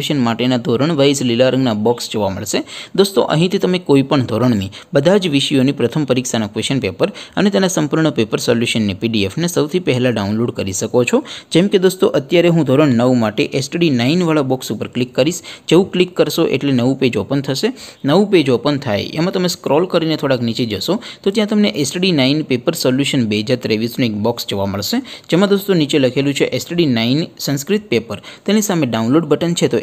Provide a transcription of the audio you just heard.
solution માટેના ધોરણ vice લીલારંગના box જોવા મળશે દોસ્તો અહીંથી તમે કોઈ પણ ધોરણની બધા જ વિષયોની પ્રથમ પરીક્ષાના ક્વેશ્ચન પેપર અને તેના સંપૂર્ણ પેપર સોલ્યુશનની પીડીએફ ને સૌથી પહેલા ડાઉનલોડ કરી શકો છો જેમ કે દોસ્તો અત્યારે હું ધોરણ 9 માટે STD 9 વાળો બોક્સ ઉપર ક્લિક કરિસ જેવું ક્લિક કરશો એટલે નવું પેજ ઓપન થશે નવું પેજ ઓપન થાય એમાં તમે સ્ક્રોલ કરીને થોડક નીચે જશો તો ત્યાં તમને STD 9 પેપર સોલ્યુશન 2023 નો એક બોક્સ જોવા મળશે જેમાં દોસ્તો નીચે લખેલું છે STD 9 સંસ્કૃત પેપર તેની સામે ડાઉનલોડ બટન છે તો